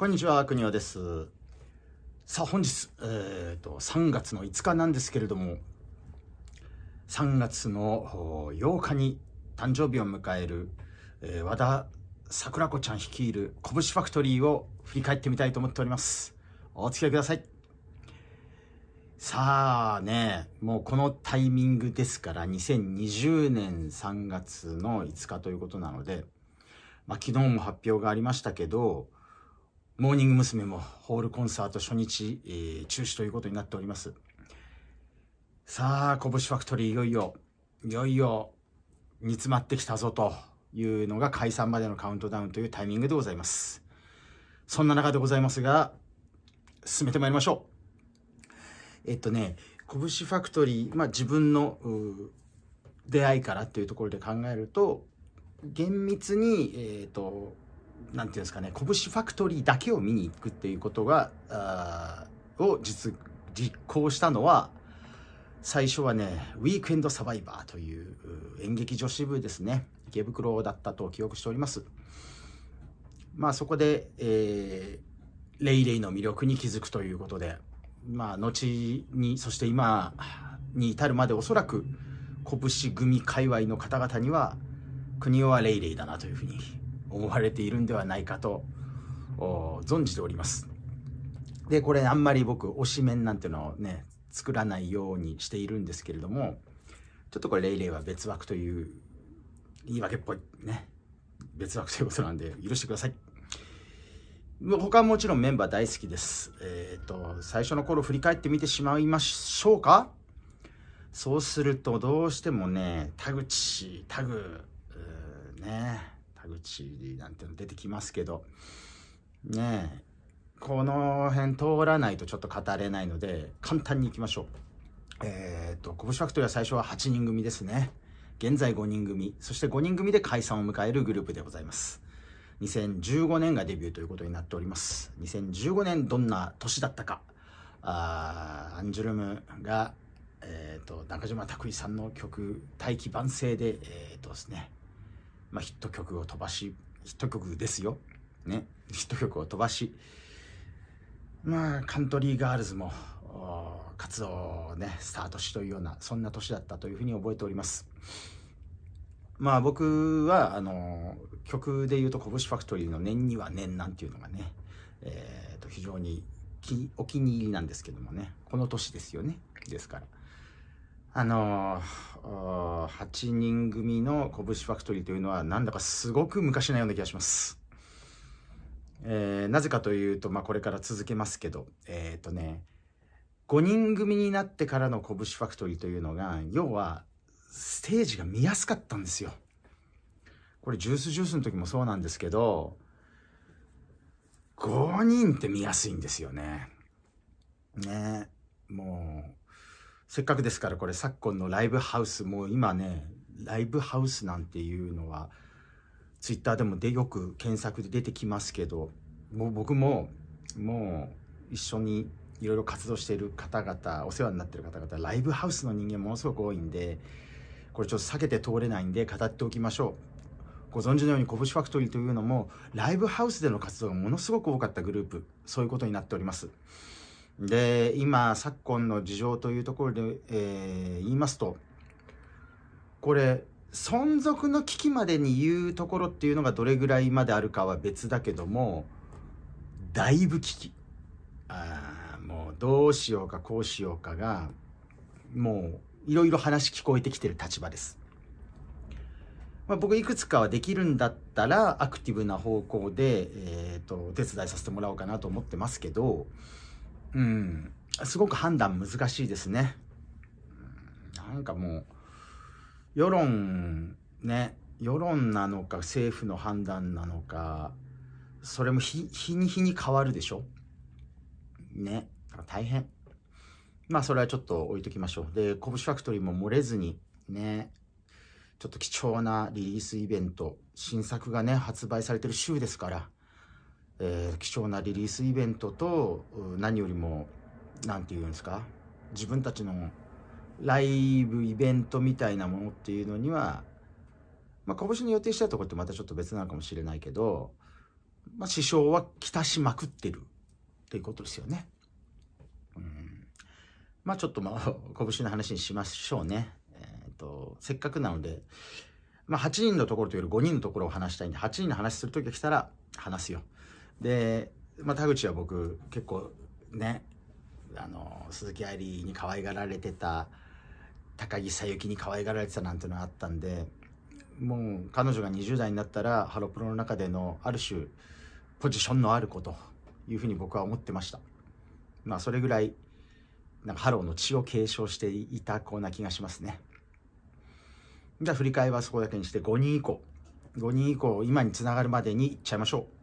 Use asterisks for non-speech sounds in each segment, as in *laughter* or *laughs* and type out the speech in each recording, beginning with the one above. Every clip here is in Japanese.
こんにちは、国尾です。さあ、本日、えっ、ー、と、3月の5日なんですけれども、3月の8日に誕生日を迎える、えー、和田桜子ちゃん率いる拳ファクトリーを振り返ってみたいと思っております。お付き合いください。さあね、もうこのタイミングですから、2020年3月の5日ということなので、まあ、昨日も発表がありましたけど、モーニング娘。もホールコンサート初日、えー、中止ということになっております。さあ、拳ファクトリーいよいよ、いよいよ煮詰まってきたぞというのが解散までのカウントダウンというタイミングでございます。そんな中でございますが、進めてまいりましょう。えっとね、拳ファクトリー、まあ自分の出会いからっていうところで考えると、厳密に、えっ、ー、と、なんていうんですかね、拳ファクトリーだけを見に行くっていうことが、あを実、実行したのは、最初はね、ウィークエンドサバイバーという演劇女子部ですね。池袋だったと記憶しております。まあそこで、えー、レイレイの魅力に気づくということで、まあ後に、そして今に至るまでおそらく、拳組界隈の方々には、国はレイレイだなというふうに思われているんではないかと存じております。でこれあんまり僕推しメンなんていうのをね作らないようにしているんですけれどもちょっとこれ「レイレイ」は別枠という言い訳っぽいね別枠ということなんで許してください。他はもちろんメンバー大好きです。えっ、ー、と、最初の頃振り返ってみてしまいましょうかそうするとどうしてもね、田口、タグ、ね、田口なんての出てきますけど、ねえ、この辺通らないとちょっと語れないので、簡単にいきましょう。えっ、ー、と、こぶしファクトリーは最初は8人組ですね。現在5人組、そして5人組で解散を迎えるグループでございます。2015年がデビューということになっております。2015年どんな年だったか。あアンジュルムが、えーと、中島拓衣さんの曲「大器晩成で」えーとですねまあ、ヒット曲を飛ばし、ヒット曲ですよ。ね。ヒット曲を飛ばし、まあ、カントリーガールズも、活動をね、スタートしというような、そんな年だったというふうに覚えております。まあ僕は、あの、曲で言うと、拳ファクトリーの年には年なんていうのがね、えっ、ー、と、非常にお気に入りなんですけどもね、この年ですよね。ですから。あのー8人組の拳ファクトリーというのはなんだかすごく昔のような気がします。えー、なぜかというと、まあ、これから続けますけど、えっ、ー、とね、5人組になってからの拳ファクトリーというのが、要は、ステージが見やすかったんですよ。これ、ジュースジュースの時もそうなんですけど、5人って見やすいんですよね。ねもう、せっかくですからこれ昨今のライブハウスもう今ねライブハウスなんていうのはツイッターでもでよく検索で出てきますけどもう僕ももう一緒にいろいろ活動している方々お世話になってる方々ライブハウスの人間ものすごく多いんでこれちょっと避けて通れないんで語っておきましょうご存知のように拳ファクトリーというのもライブハウスでの活動がものすごく多かったグループそういうことになっております。で今昨今の事情というところで、えー、言いますとこれ存続の危機までに言うところっていうのがどれぐらいまであるかは別だけどもだいぶ危機あもうどうしようかこうしようかがもういろいろ話聞こえてきてる立場です。まあ、僕いくつかはできるんだったらアクティブな方向で、えーと、とお手伝いさせてもらおうかなと思ってますけどうん、すごく判断難しいですね。なんかもう、世論、ね、世論なのか政府の判断なのか、それも日日に日に変わるでしょね、大変。まあそれはちょっと置いときましょう。で、拳ファクトリーも漏れずに、ね、ちょっと貴重なリリースイベント、新作がね、発売されてる週ですから、えー、貴重なリリースイベントと何よりも何て言うんですか自分たちのライブイベントみたいなものっていうのにはまあ拳に予定したとこってまたちょっと別なのかもしれないけど、まあ、師匠はきたしまくってるっていうことですよね。うんまあちょっとまあ *laughs* 拳の話にしましょうね。えーと、せっかくなので、まあ、8人のところというより5人のところを話したいんで8人の話する時が来たら話すよ。で、まあ、田口は僕結構ねあの鈴木愛理に可愛がられてた高木ゆ雪に可愛がられてたなんてのがあったんでもう彼女が20代になったらハロプロの中でのある種ポジションのあるこというふうに僕は思ってましたまあそれぐらいなんかハローの血を継承していた子な気がしますねじゃあ振り返りはそこだけにして5人以降5人以降今につながるまでにいっちゃいましょう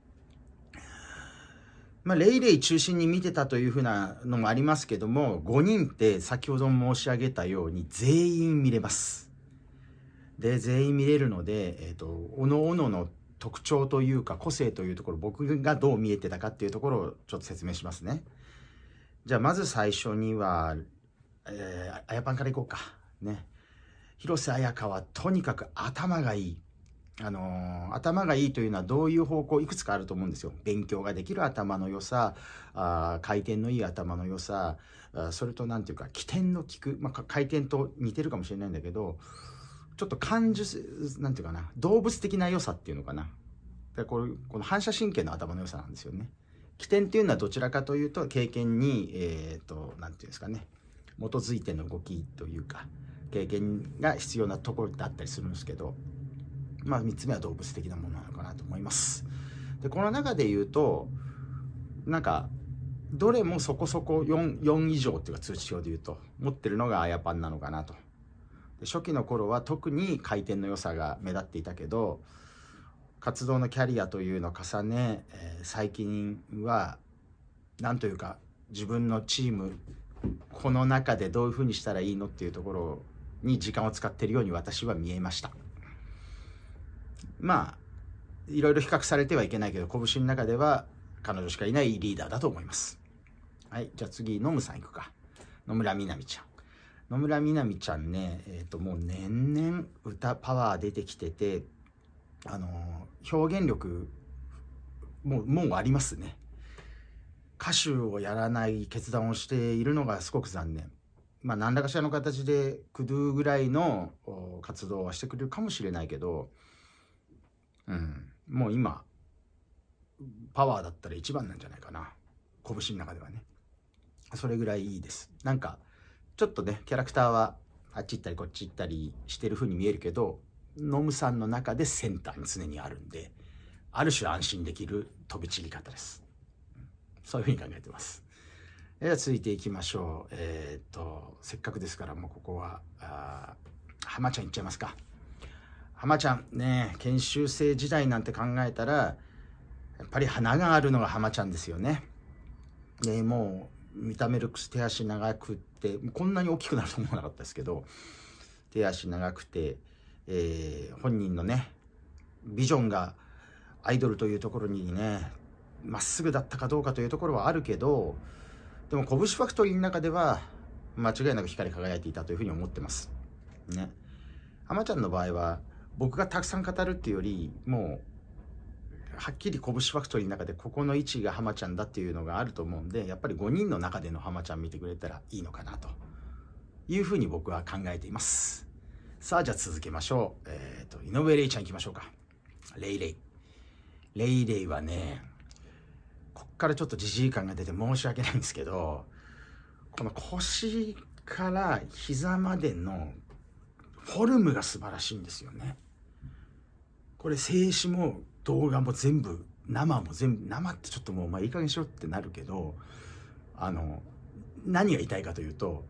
まあ、レイレイ中心に見てたというふうなのもありますけども、5人って先ほど申し上げたように全員見れます。で、全員見れるので、えっ、ー、と、おのおのの特徴というか個性というところ、僕がどう見えてたかっていうところをちょっと説明しますね。じゃあ、まず最初には、えー、あやぱんからいこうか。ね。広瀬彩香はとにかく頭がいい。あのー、頭がいいというのはどういう方向いくつかあると思うんですよ。勉強ができる頭の良さ、あ回転のいい頭の良さ、あそれと何ていうか起点の利く、まあ、回転と似てるかもしれないんだけど、ちょっと感受、何ていうかな、動物的な良さっていうのかな。でこれこの反射神経の頭の良さなんですよね。起点っていうのはどちらかというと経験に、えっ、と、何ていうんですかね、基づいての動きというか、経験が必要なところだったりするんですけど、まあ、3つ目は動物的なものなのかなと思います。でこの中で言うとなんかどれもそこそこ 4, 4以上っていうか通知表で言うと持ってるのがアヤパンなのかなとで初期の頃は特に回転の良さが目立っていたけど活動のキャリアというのを重ね、えー、最近は何というか自分のチームこの中でどういうふうにしたらいいのっていうところに時間を使ってるように私は見えました。まあいろいろ比較されてはいけないけど拳の中では彼女しかいないリーダーだと思いますはいじゃあ次ノムさんいくか野村みなみちゃん野村みなみちゃんねえっ、ー、ともう年々歌パワー出てきててあのー、表現力もうもうありますね歌手をやらない決断をしているのがすごく残念まあ何らかしらの形でクドゥぐらいの活動はしてくれるかもしれないけどうん、もう今パワーだったら一番なんじゃないかな拳の中ではねそれぐらいいいですなんかちょっとねキャラクターはあっち行ったりこっち行ったりしてる風に見えるけどノムさんの中でセンターに常にあるんである種安心できる飛び散り方ですそういう風に考えてますでは続いていきましょうえー、っとせっかくですからもうここはあ浜ちゃんいっちゃいますか浜ちゃんね研修生時代なんて考えたらやっぱり花があるのが浜ちゃんですよね。ねもう見た目ルックス手足長くってこんなに大きくなると思わなかったですけど手足長くて、えー、本人のねビジョンがアイドルというところにねまっすぐだったかどうかというところはあるけどでも拳ファクトリーの中では間違いなく光り輝いていたというふうに思ってます。ね。浜ちゃんの場合は僕がたくさん語るっていうよりもうはっきり拳ファクトリーの中でここの位置が浜ちゃんだっていうのがあると思うんでやっぱり5人の中での浜ちゃん見てくれたらいいのかなというふうに僕は考えていますさあじゃあ続けましょうえっ、ー、と井上レちゃんいきましょうかレイレイレイレイはねこっからちょっとじじい感が出て申し訳ないんですけどこの腰から膝までのフォルムが素晴らしいんですよね。これ静止も動画も全部生も全部生ってちょっともうまあいい加減しろってなるけどあの何が言いたいかというと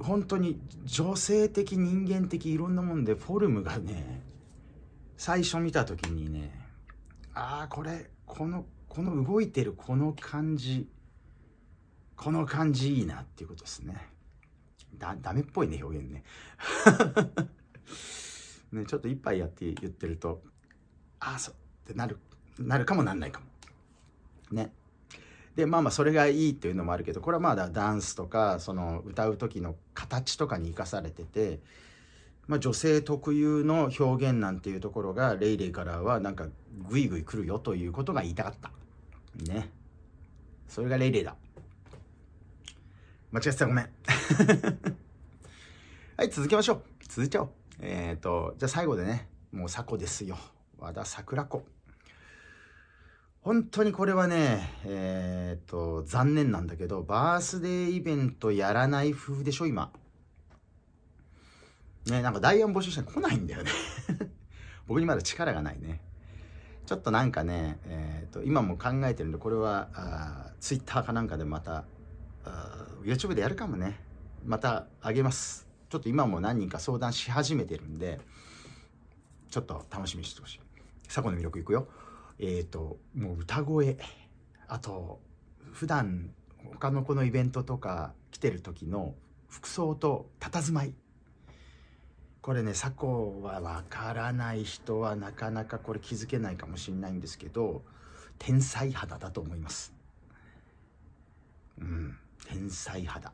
本当に女性的人間的いろんなもんでフォルムがね最初見た時にねああこれこのこの動いてるこの感じこの感じいいなっていうことですねだダメっぽいね表現ねね、ちょっと一杯やって言ってると、ああ、そうってなる、なるかもなんないかも。ね。で、まあまあ、それがいいっていうのもあるけど、これはまだダンスとか、その歌う時の形とかに生かされてて、まあ、女性特有の表現なんていうところが、レイレイからはなんかグイグイ来るよということが言いたかった。ね。それがレイレイだ。間違ってたごめん。*laughs* はい、続けましょう。続いちゃおう。えっ、ー、と、じゃあ最後でね、もう佐古ですよ。和田桜子。本当にこれはね、えっ、ー、と、残念なんだけど、バースデーイベントやらない夫婦でしょ、今。ね、なんか代ン募集して来ないんだよね *laughs* 僕にまだ力がないね。ちょっとなんかね、えっ、ー、と、今も考えてるんで、これは、あイッターかなんかでまた、YouTube でやるかもね。またあげます。ちょっと今も何人か相談し始めてるんで、ちょっと楽しみにしてほしい。サコの魅力いくよ。えっ、ー、と、もう歌声。あと、普段他の子のイベントとか来てる時の服装と佇まい。これね、サコはわからない人はなかなかこれ気づけないかもしれないんですけど、天才肌だと思います。うん、天才肌。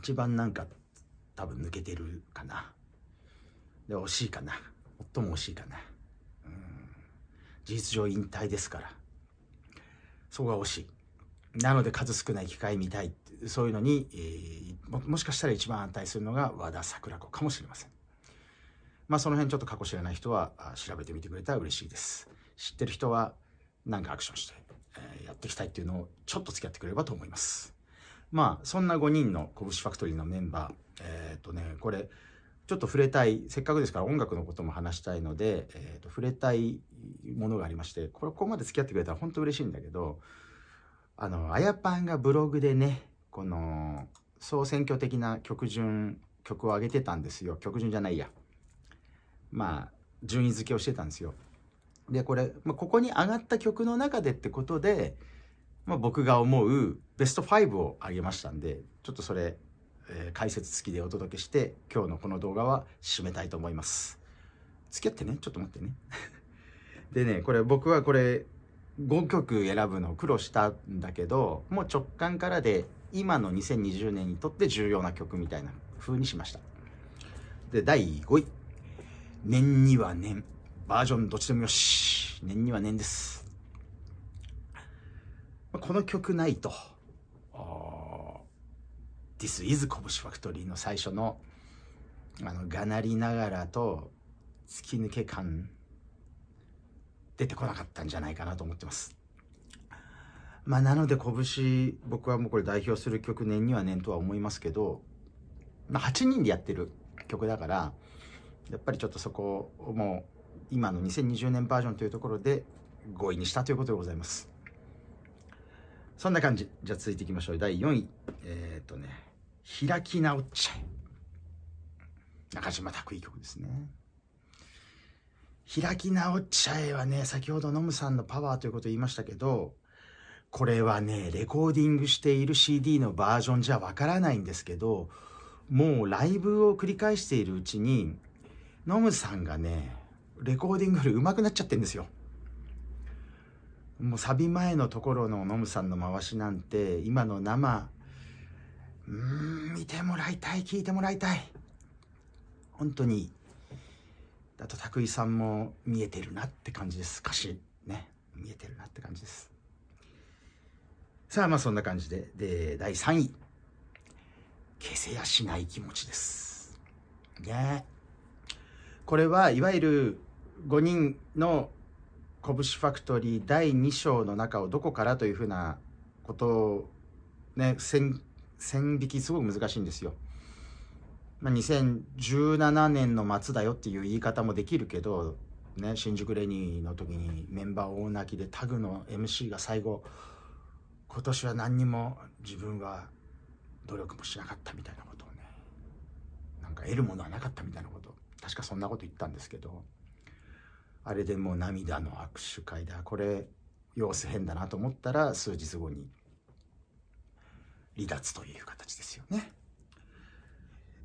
一番なんか多分抜けてるかな。で、惜しいかな。最も惜しいかな。うん。事実上引退ですから。そこが惜しい。なので数少ない機会見たい。そういうのに、えー、ももしかしたら一番反対するのが和田桜子かもしれません。まあその辺ちょっと過去知らない人は調べてみてくれたら嬉しいです。知ってる人は何かアクションして、えー、やっていきたいっていうのをちょっと付き合ってくれればと思います。まあ、そんな5人の拳ファクトリーのメンバー、えっ、ー、とね、これ、ちょっと触れたい、せっかくですから音楽のことも話したいので、えっ、ー、と、触れたいものがありまして、これ、ここまで付き合ってくれたら本当嬉しいんだけど、あの、あやぱんがブログでね、この、総選挙的な曲順、曲を上げてたんですよ。曲順じゃないや。まあ、順位付けをしてたんですよ。で、これ、まあ、ここに上がった曲の中でってことで、まあ、僕が思うベスト5を挙げましたんでちょっとそれ、えー、解説付きでお届けして今日のこの動画は締めたいと思います付き合ってねちょっと待ってね *laughs* でねこれ僕はこれ5曲選ぶの苦労したんだけどもう直感からで今の2020年にとって重要な曲みたいな風にしましたで第5位「年には年」バージョンどっちでもよし年には年ですこの曲ないと。This is こぶしファクトリーの最初のあのがなりながらと突き抜け感出てこなかったんじゃないかなと思ってます。まあ、なので拳僕はもうこれ代表する曲年には年とは思いますけど、まあ、8人でやってる曲だからやっぱりちょっとそこをもう今の2020年バージョンというところで合意にしたということでございます。そんな感じ。じゃあ続いていきましょう。第4位。えっ、ー、とね、開き直っちゃえ。中島拓衣曲ですね。開き直っちゃえはね、先ほどノムさんのパワーということを言いましたけど、これはね、レコーディングしている CD のバージョンじゃわからないんですけど、もうライブを繰り返しているうちに、ノムさんがね、レコーディングより上手くなっちゃってるんですよ。もうサビ前のところのノムさんの回しなんて今の生うん見てもらいたい聞いてもらいたい本当にあと拓井さんも見えてるなって感じです歌詞ね見えてるなって感じですさあまあそんな感じでで第3位消せやしない気持ちですねこれはいわゆる5人の拳ファクトリー第2章の中をどこからというふうなことをね線線引きすごく難しいんですよ。まあ、2017年の末だよっていう言い方もできるけど、ね、新宿レニーの時にメンバー大泣きでタグの MC が最後今年は何にも自分は努力もしなかったみたいなことをねなんか得るものはなかったみたいなこと確かそんなこと言ったんですけど。あれでもう涙の握手会だこれ様子変だなと思ったら数日後に離脱という形ですよね。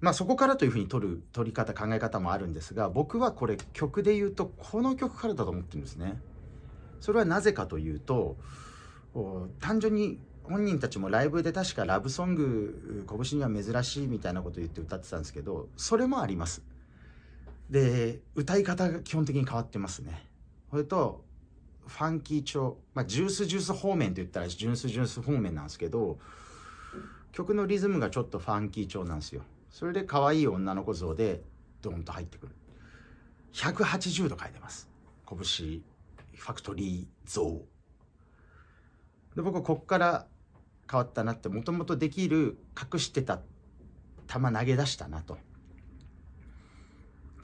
まあそこからというふうに取る取り方考え方もあるんですが僕はこれ曲で言うとこの曲からだと思ってるんですね。それはなぜかというと単純に本人たちもライブで確かラブソング拳には珍しいみたいなこと言って歌ってたんですけどそれもあります。で、歌い方が基本的に変わってますね。それと、ファンキー調、まあ、ジュースジュース方面と言ったらジュースジュース方面なんですけど、曲のリズムがちょっとファンキー調なんですよ。それで可愛い女の子像でドンと入ってくる。180度変えてます。拳、ファクトリー像。で、僕こっから変わったなって、もともとできる隠してた球投げ出したなと。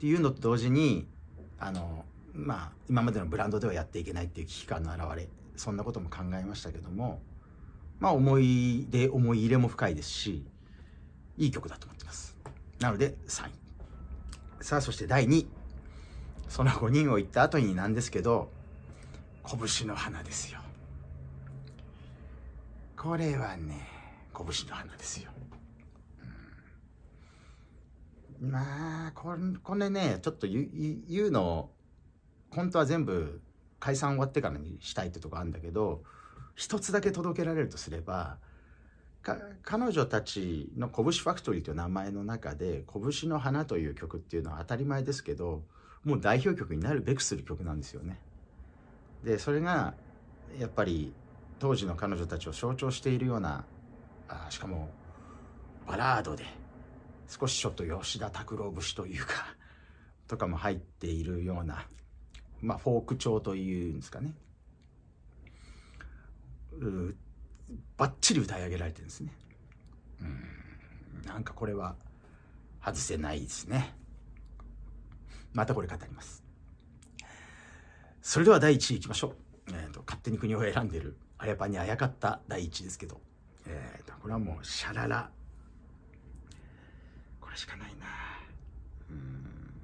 っていうのと同時にあの、まあ、今までのブランドではやっていけないっていう危機感の表れそんなことも考えましたけども、まあ、思い出思い入れも深いですしいい曲だと思ってますなので3位さあそして第2位その5人を言った後になんですけど拳の花ですよこれはね拳の花ですよまあ、これね、ちょっと言う言うの、本当は全部解散終わってからにしたいってとこあるんだけど、一つだけ届けられるとすれば、彼女たちの「拳ファクトリー」という名前の中で「拳の花」という曲っていうのは当たり前ですけどもう代表曲になるべくする曲なんですよね。でそれがやっぱり当時の彼女たちを象徴しているようなあしかもバラードで少しちょっと吉田拓郎節というか、*laughs* とかも入っているような、まあ、フォーク調というんですかね。ばっちり歌い上げられてるんですね。うん、なんかこれは外せないですね。またこれ語ります。それでは第1位いきましょう。えーと、勝手に国を選んでるあやぱにあやかった第1位ですけど、えーとこれはもうシャララこれしかないなうん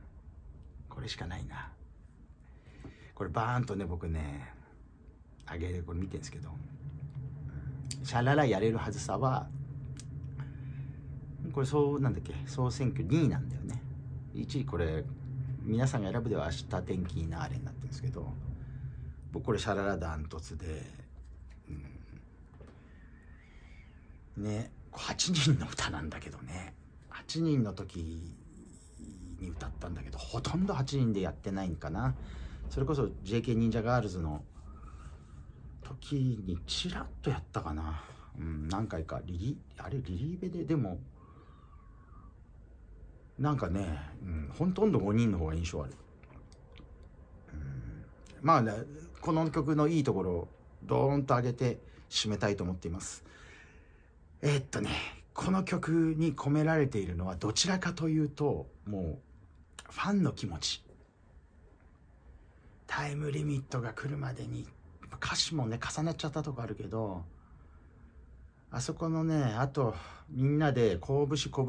これしかないなこれバーンとね僕ねあげるこれ見てるんですけど「シャララやれるはずさは」これそうなんだっけ総選挙2位なんだよね1位これ皆さんが選ぶでは明日天気なあれになってるんですけど僕これシャララダントツで、うん、ね8人の歌なんだけどね8人の時に歌ったんだけどほとんど8人でやってないんかなそれこそ JK 忍者ガールズの時にちらっとやったかな、うん、何回かリリあれリリーベででもなんかね、うん、ほとんど5人の方が印象ある、うん、まあ、ね、この曲のいいところをドーンと上げて締めたいと思っていますえー、っとねこの曲に込められているのはどちらかというともうファンの気持ちタイムリミットが来るまでに歌詞もね重なっちゃったとこあるけどあそこのねあとみんなで「拳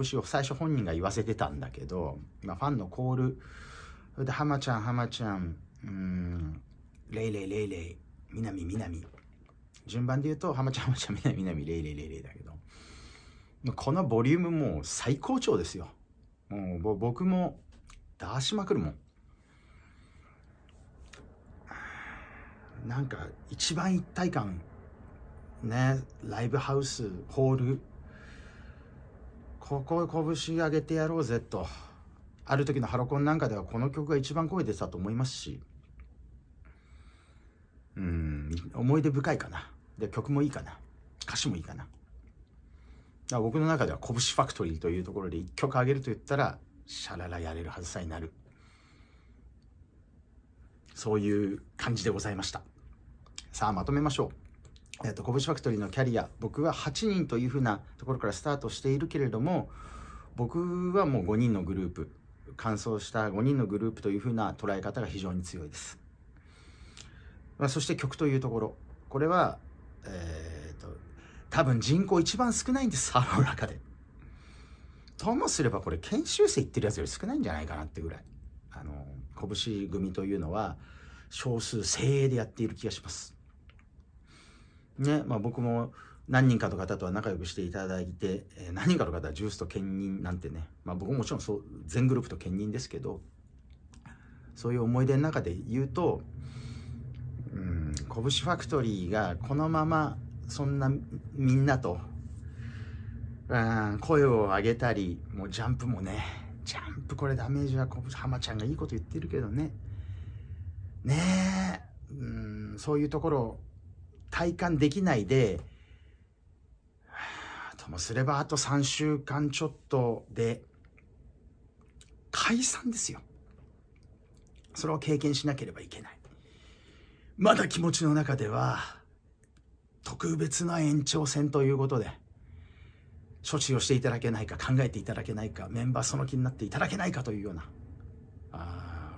拳」を最初本人が言わせてたんだけど、まあ、ファンのコールそれで「浜ちゃん浜ちゃん」うん「レイレイレイレイ」「南南」順番で言うと「浜ちゃん浜ちゃん南南みみなみレイレイレイレイ」だけどこのボリュームもう最高潮ですよ。もう僕も出しまくるもん。なんか一番一体感、ね、ライブハウス、ホール、ここ拳上げてやろうぜと。ある時のハロコンなんかではこの曲が一番声出たと思いますし、うん、思い出深いかな。で、曲もいいかな。歌詞もいいかな。僕の中では拳ファクトリーというところで1曲あげると言ったら、シャララやれるはずさになる。そういう感じでございました。さあ、まとめましょう。えっと、拳ファクトリーのキャリア、僕は8人というふうなところからスタートしているけれども、僕はもう5人のグループ、完走した5人のグループというふうな捉え方が非常に強いです。まあ、そして曲というところ。これは、えー多分人口一番少ないんですあの中でともすればこれ研修生行ってるやつより少ないんじゃないかなってぐらいあの拳組というのは少数精鋭でやっている気がしますねまあ僕も何人かの方とは仲良くしていただいて、え何人かの方はジュースと兼任なんてね、まあ、僕ももちろんそう全グループと兼任ですけどそういう思い出の中で言うとうん拳ファクトリーがこのままそんなみんなと、うん、声を上げたり、もうジャンプもね、ジャンプこれダメージは、浜ちゃんがいいこと言ってるけどね。ねえ、うん、そういうところ体感できないで、ともすればあと3週間ちょっとで、解散ですよ。それを経験しなければいけない。まだ気持ちの中では、特別な延長戦ということで、処置をしていただけないか、考えていただけないか、メンバーその気になっていただけないかというような、あ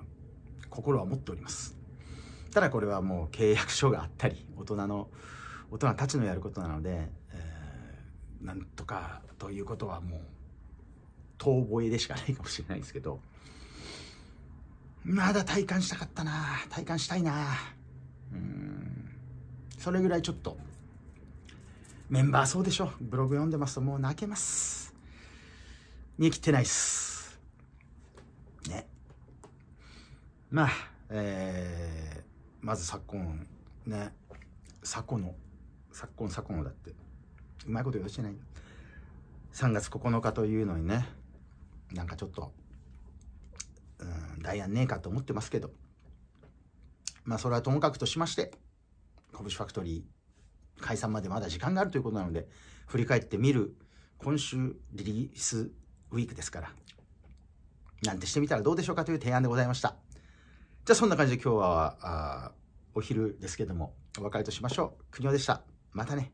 心は持っております。ただこれはもう契約書があったり、大人の、大人たちのやることなので、えー、なんとかということはもう、遠吠えでしかないかもしれないですけど、まだ体感したかったな体感したいなうん。それぐらいちょっとメンバーそうでしょブログ読んでますともう泣けます逃げ切ってないっすねまあえー、まず昨今ね昨今の昨今昨今だってうまいこと言わせしてない3月9日というのにねなんかちょっとうんダイアンねえかと思ってますけどまあそれはともかくとしまして拳ファクトリー解散までまだ時間があるということなので、振り返ってみる、今週リリースウィークですから、なんてしてみたらどうでしょうかという提案でございました。じゃあそんな感じで今日は、あお昼ですけども、お別れとしましょう。国尾でした。またね。